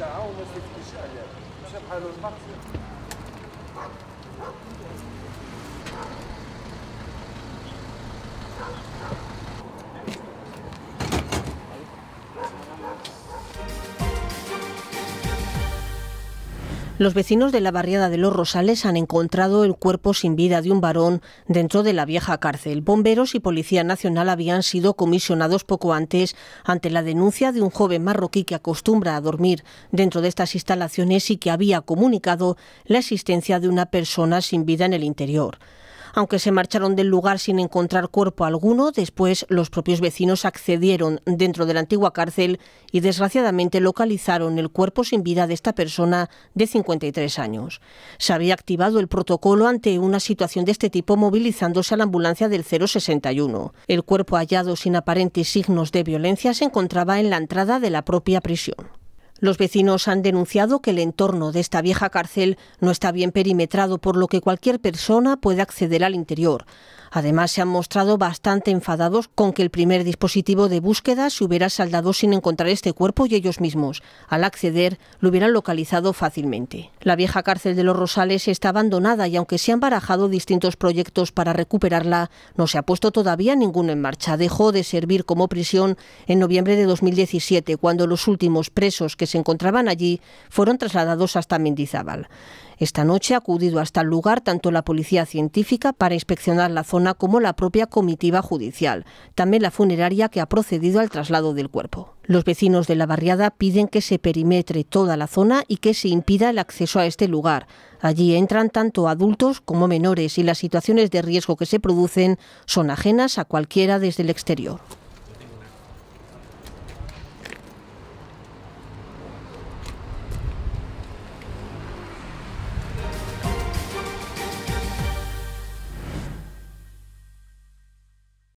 ساعه ونص في الشارع مش بحال المقصد Los vecinos de la barriada de Los Rosales han encontrado el cuerpo sin vida de un varón dentro de la vieja cárcel. Bomberos y Policía Nacional habían sido comisionados poco antes ante la denuncia de un joven marroquí que acostumbra a dormir dentro de estas instalaciones y que había comunicado la existencia de una persona sin vida en el interior. Aunque se marcharon del lugar sin encontrar cuerpo alguno, después los propios vecinos accedieron dentro de la antigua cárcel y desgraciadamente localizaron el cuerpo sin vida de esta persona de 53 años. Se había activado el protocolo ante una situación de este tipo movilizándose a la ambulancia del 061. El cuerpo hallado sin aparentes signos de violencia se encontraba en la entrada de la propia prisión. Los vecinos han denunciado que el entorno de esta vieja cárcel no está bien perimetrado, por lo que cualquier persona puede acceder al interior. Además, se han mostrado bastante enfadados con que el primer dispositivo de búsqueda se hubiera saldado sin encontrar este cuerpo y ellos mismos. Al acceder, lo hubieran localizado fácilmente. La vieja cárcel de los Rosales está abandonada y aunque se han barajado distintos proyectos para recuperarla, no se ha puesto todavía ninguno en marcha. Dejó de servir como prisión en noviembre de 2017, cuando los últimos presos que se encontraban allí fueron trasladados hasta Mendizábal. Esta noche ha acudido hasta el lugar tanto la policía científica para inspeccionar la zona como la propia comitiva judicial, también la funeraria que ha procedido al traslado del cuerpo. Los vecinos de la barriada piden que se perimetre toda la zona y que se impida el acceso a este lugar. Allí entran tanto adultos como menores y las situaciones de riesgo que se producen son ajenas a cualquiera desde el exterior.